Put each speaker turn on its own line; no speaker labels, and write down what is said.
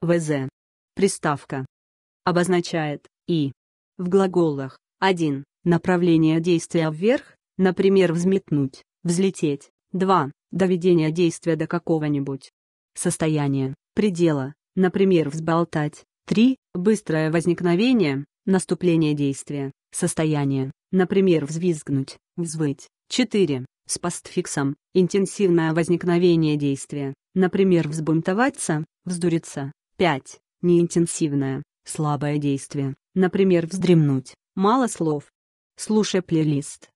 ВЗ. Приставка. Обозначает «и». В глаголах 1. Направление действия вверх, например, взметнуть, взлететь. 2. Доведение действия до какого-нибудь состояния, предела, например, взболтать. 3. Быстрое возникновение, наступление действия, состояние, например, взвизгнуть, взвыть. 4. С постфиксом, интенсивное возникновение действия, например, взбунтоваться, вздуриться. 5. Неинтенсивное, слабое действие, например, вздремнуть, мало слов. Слушай плейлист.